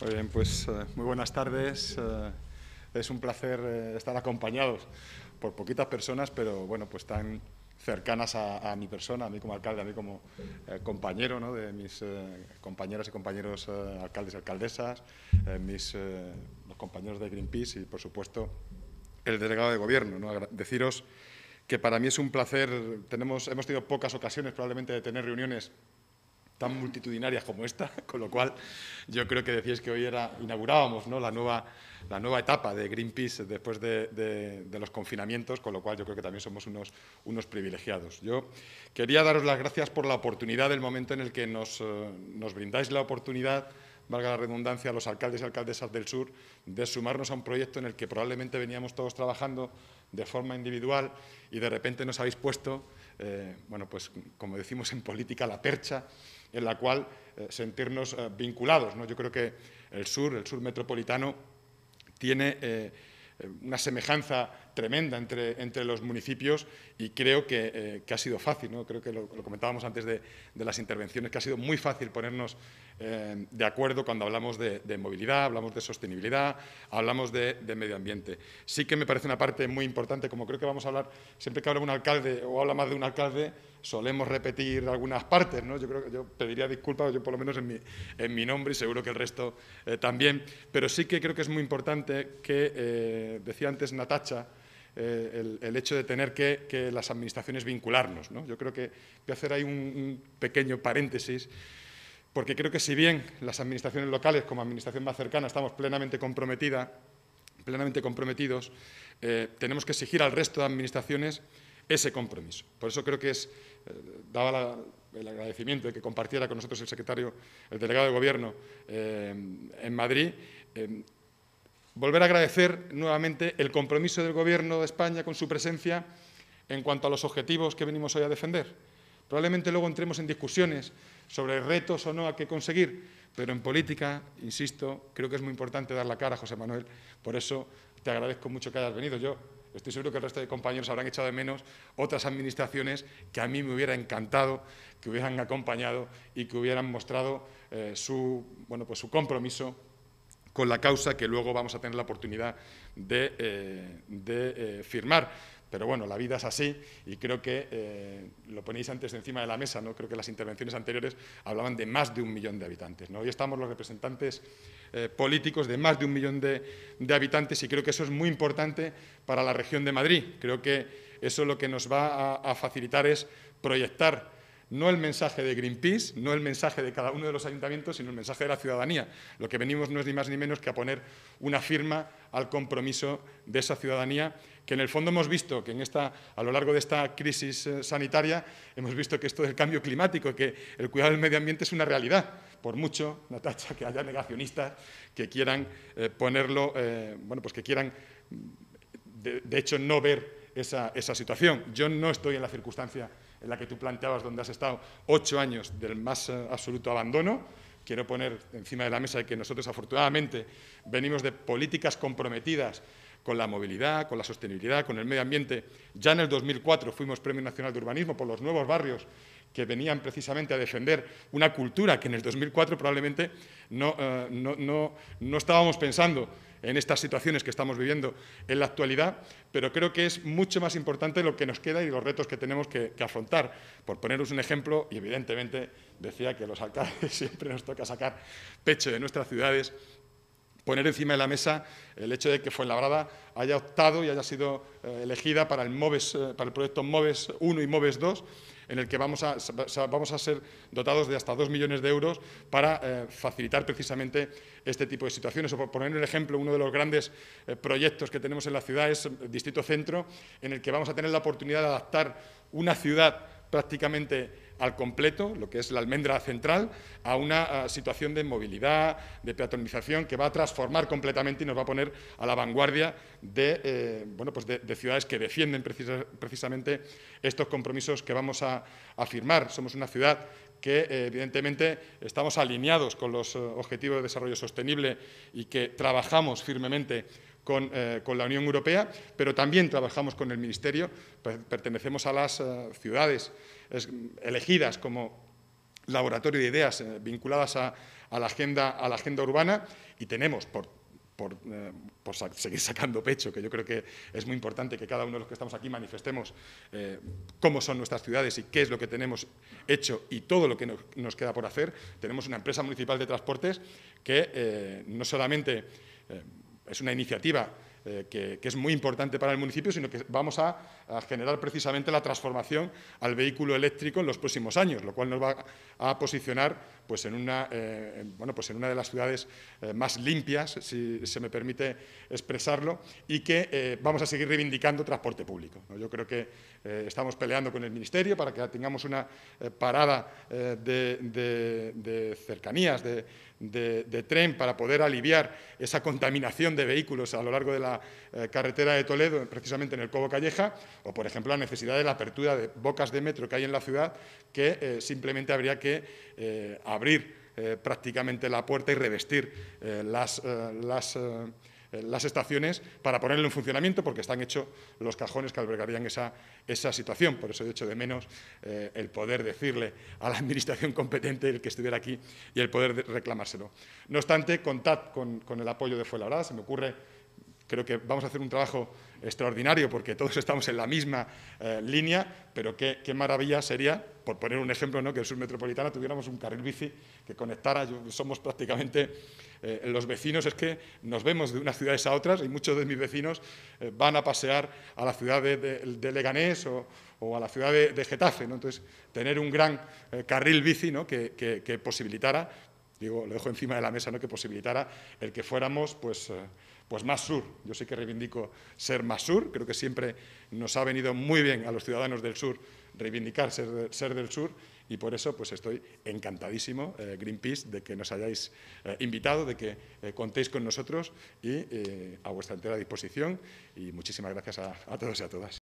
Muy pues eh, muy buenas tardes. Eh, es un placer eh, estar acompañados por poquitas personas, pero bueno, pues tan cercanas a, mi persona, a mí como alcalde, a mí como compañero de mis compañeras y compañeros alcaldes y alcaldesas, mis los compañeros de Greenpeace y, por supuesto, el delegado de Gobierno. Deciros que para mí es un placer, tenemos, hemos tenido pocas ocasiones probablemente de tener reuniones tan multitudinarias como esta, con lo cual yo creo que decíais que hoy era, inaugurábamos ¿no? la, nueva, la nueva etapa de Greenpeace después de, de, los confinamientos, con lo cual yo creo que también somos unos, unos privilegiados. Yo quería daros las gracias por la oportunidad del momento en el que nos, eh, nos brindáis la oportunidad valga la redundancia, a los alcaldes y alcaldesas del sur de sumarnos a un proyecto en el que probablemente veníamos todos trabajando de forma individual y de repente nos habéis puesto, eh, bueno, pues como decimos en política, la percha en la cual eh, sentirnos eh, vinculados. ¿no? Yo creo que el sur, el sur metropolitano, tiene una semejanza tremenda entre, entre los municipios y creo que, eh, ha sido fácil, ¿no? creo que lo, comentábamos antes de, las intervenciones, que ha sido muy fácil ponernos eh, de acuerdo cuando hablamos de, movilidad, hablamos de sostenibilidad, hablamos de, medio ambiente. Sí que me parece una parte muy importante, como creo que vamos a hablar, siempre que habla un alcalde o habla más de un alcalde, solemos repetir algunas partes, ¿no? Yo creo que yo pediría disculpas, yo por lo menos en mi, en mi nombre y seguro que el resto eh, también, pero sí que creo que es muy importante que, decía antes Natacha, eh, el, hecho de tener que, las administraciones vincularnos. ¿no? Yo creo que voy a hacer ahí un, pequeño paréntesis, porque creo que si bien las administraciones locales, como administración más cercana, estamos plenamente comprometida, plenamente comprometidos, eh, tenemos que exigir al resto de administraciones ese compromiso. Por eso creo que es, eh, daba el agradecimiento de que compartiera con nosotros el secretario, el delegado de Gobierno en Madrid, volver a agradecer nuevamente el compromiso del Gobierno de España con su presencia en cuanto a los objetivos que venimos hoy a defender. Probablemente luego entremos en discusiones sobre retos o no a qué conseguir, pero en política, insisto, creo que es muy importante dar la cara, José Manuel. Por eso te agradezco mucho que hayas venido. Yo estoy seguro que el resto de compañeros habrán echado de menos otras administraciones que a mí me hubiera encantado que hubieran acompañado y que hubieran mostrado eh, su, bueno, pues su compromiso con la causa que luego vamos a tener la oportunidad de, eh, eh, firmar. Pero bueno, la vida es así y creo que eh, lo ponéis antes encima de la mesa, ¿no? Creo que las intervenciones anteriores hablaban de más de un millón de habitantes, Hoy estamos los representantes políticos de más de un millón de, habitantes y creo que eso es muy importante para la región de Madrid. Creo que eso lo que nos va a facilitar es proyectar no el mensaje de Greenpeace, no el mensaje de cada uno de los ayuntamientos, sino el mensaje de la ciudadanía. Lo que venimos no es ni más ni menos que a poner una firma al compromiso de esa ciudadanía que en el fondo hemos visto que en esta, a lo largo de esta crisis eh, sanitaria hemos visto que esto del cambio climático, que el cuidado del medio ambiente es una realidad, por mucho, Natacha, que haya negacionistas que quieran eh, ponerlo, eh, bueno, pues que quieran, de, hecho, no ver esa, esa situación. Yo no estoy en la circunstancia en la que tú planteabas, donde has estado ocho años del más eh, absoluto abandono. Quiero poner encima de la mesa que nosotros afortunadamente venimos de políticas comprometidas con la movilidad, con la sostenibilidad, con el medio ambiente. Ya en el 2004 fuimos Premio Nacional de Urbanismo por los nuevos barrios que venían precisamente a defender una cultura que en el 2004 probablemente no, eh, no, no, no estábamos pensando en estas situaciones que estamos viviendo en la actualidad, pero creo que es mucho más importante lo que nos queda y los retos que tenemos que, afrontar. Por poneros un ejemplo, y evidentemente decía que los alcaldes siempre nos toca sacar pecho de nuestras ciudades, poner encima de la mesa el hecho de que Fuenlabrada haya optado y haya sido eh, elegida para el, eh, para el proyecto MOVES 1 y MOVES 2, en el que vamos a, vamos a ser dotados de hasta 2 millones de euros para eh, facilitar precisamente este tipo de situaciones. O por poner un ejemplo, uno de los grandes proyectos que tenemos en la ciudad es Distrito Centro, en el que vamos a tener la oportunidad de adaptar una ciudad prácticamente al completo, lo que es la almendra central, a una situación de movilidad, de peatonización, que va a transformar completamente y nos va a poner a la vanguardia de, eh, bueno, pues de, ciudades que defienden precisamente estos compromisos que vamos a, a firmar. Somos una ciudad que eh, evidentemente estamos alineados con los eh, Objetivos de Desarrollo Sostenible y que trabajamos firmemente eh, con, la Unión Europea, pero también trabajamos con el Ministerio, pertenecemos a las eh, ciudades elegidas como laboratorio de ideas eh, vinculadas a, la agenda, urbana y tenemos, por, seguir sacando pecho, que yo creo que es muy importante que cada uno de los que estamos aquí manifestemos cómo son nuestras ciudades y qué es lo que tenemos hecho y todo lo que nos queda por hacer. Tenemos una empresa municipal de transportes que no solamente es una iniciativa eh, que, es muy importante para el municipio, sino que vamos a, generar precisamente la transformación al vehículo eléctrico en los próximos años, lo cual nos va a posicionar pues en, una, eh, bueno, pues en una de las ciudades eh, más limpias, si se me permite expresarlo, y que eh, vamos a seguir reivindicando transporte público. Yo creo que estamos peleando con el Ministerio para que tengamos una parada de, cercanías, de, de, tren, para poder aliviar esa contaminación de vehículos a lo largo de la carretera de Toledo, precisamente en el Cobo Calleja, o, por ejemplo, la necesidad de la apertura de bocas de metro que hay en la ciudad, que simplemente habría que abrir eh, prácticamente la puerta y revestir eh, eh, las, estaciones para ponerlo en funcionamiento porque están hechos los cajones que albergarían esa, situación. Por eso he hecho de menos el poder decirle a la Administración competente el que estuviera aquí y el poder reclamárselo. No obstante, contad con, el apoyo de Fuenlabrada. Se me ocurre Creo que vamos a hacer un trabajo extraordinario porque todos estamos en la misma eh, línea, pero qué, maravilla sería, por poner un ejemplo, ¿no? que el sur metropolitana tuviéramos un carril bici que conectara, somos prácticamente eh, los vecinos, es que nos vemos de unas ciudades a otras y muchos de mis vecinos eh, van a pasear a la ciudad de, Leganés o, a la ciudad de, Getafe. ¿no? Entonces, tener un gran carril bici que, que, posibilitara, digo, lo dejo encima de la mesa, ¿no? que posibilitara el que fuéramos, pues pues más sur, yo sí que reivindico ser más sur, creo que siempre nos ha venido muy bien a los ciudadanos del sur reivindicar ser, del sur y por eso pues estoy encantadísimo, eh, Greenpeace, de que nos hayáis eh, invitado, de que eh, contéis con nosotros y a vuestra entera disposición y muchísimas gracias a todos y a todas.